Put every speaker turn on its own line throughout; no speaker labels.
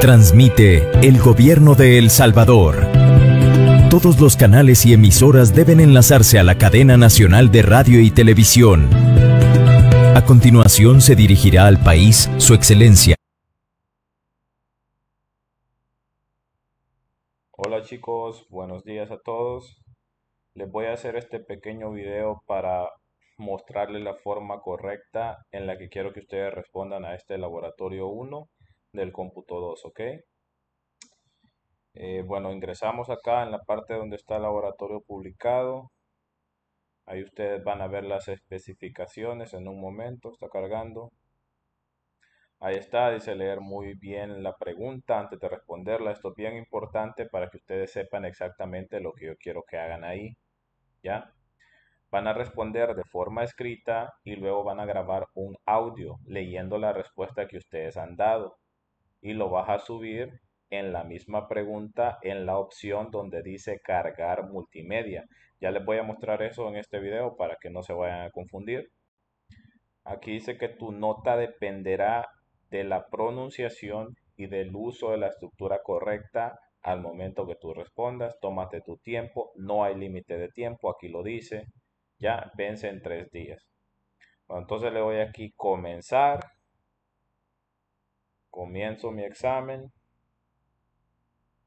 Transmite el gobierno de El Salvador. Todos los canales y emisoras deben enlazarse a la cadena nacional de radio y televisión. A continuación se dirigirá al país su excelencia. Hola chicos, buenos días a todos. Les voy a hacer este pequeño video para mostrarles la forma correcta en la que quiero que ustedes respondan a este laboratorio 1 del cómputo 2, ¿ok? Eh, bueno, ingresamos acá en la parte donde está el laboratorio publicado. Ahí ustedes van a ver las especificaciones en un momento, está cargando. Ahí está, dice leer muy bien la pregunta antes de responderla. Esto es bien importante para que ustedes sepan exactamente lo que yo quiero que hagan ahí. ¿Ya? Van a responder de forma escrita y luego van a grabar un audio leyendo la respuesta que ustedes han dado y lo vas a subir en la misma pregunta en la opción donde dice cargar multimedia. Ya les voy a mostrar eso en este video para que no se vayan a confundir. Aquí dice que tu nota dependerá de la pronunciación y del uso de la estructura correcta al momento que tú respondas. Tómate tu tiempo, no hay límite de tiempo, aquí lo dice. Ya vence en tres días. Bueno, entonces le voy aquí comenzar comienzo mi examen.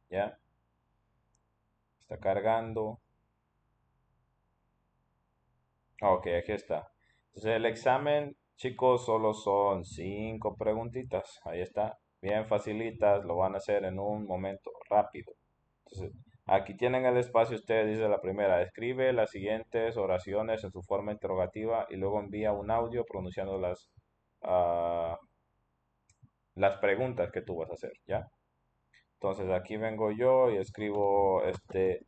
Ya. Está cargando. Ah, ok, aquí está. Entonces el examen, chicos, solo son cinco preguntitas. Ahí está. Bien facilitas, lo van a hacer en un momento rápido. Entonces, aquí tienen el espacio, ustedes dice la primera, escribe las siguientes oraciones en su forma interrogativa y luego envía un audio pronunciando las ah, las preguntas que tú vas a hacer, ¿ya? Entonces aquí vengo yo y escribo este,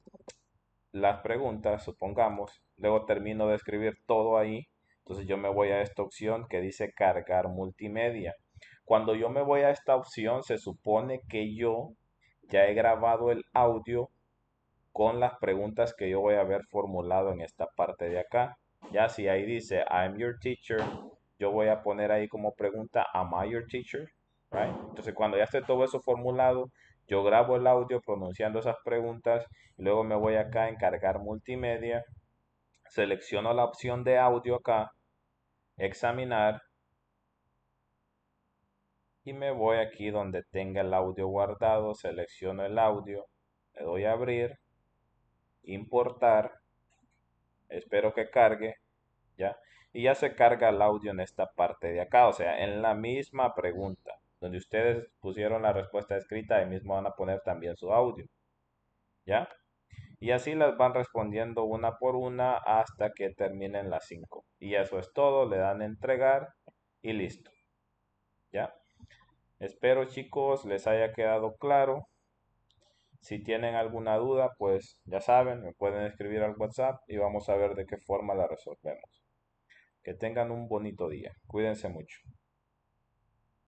las preguntas, supongamos, luego termino de escribir todo ahí, entonces yo me voy a esta opción que dice cargar multimedia. Cuando yo me voy a esta opción, se supone que yo ya he grabado el audio con las preguntas que yo voy a haber formulado en esta parte de acá. Ya si ahí dice, I'm your teacher, yo voy a poner ahí como pregunta, am I your teacher? Entonces, cuando ya esté todo eso formulado, yo grabo el audio pronunciando esas preguntas y luego me voy acá a encargar multimedia, selecciono la opción de audio acá, examinar y me voy aquí donde tenga el audio guardado, selecciono el audio, le doy a abrir, importar, espero que cargue, ¿ya? Y ya se carga el audio en esta parte de acá, o sea, en la misma pregunta. Donde ustedes pusieron la respuesta escrita, ahí mismo van a poner también su audio. ¿Ya? Y así las van respondiendo una por una hasta que terminen las 5. Y eso es todo, le dan entregar y listo. ¿Ya? Espero chicos les haya quedado claro. Si tienen alguna duda, pues ya saben, me pueden escribir al WhatsApp y vamos a ver de qué forma la resolvemos. Que tengan un bonito día. Cuídense mucho.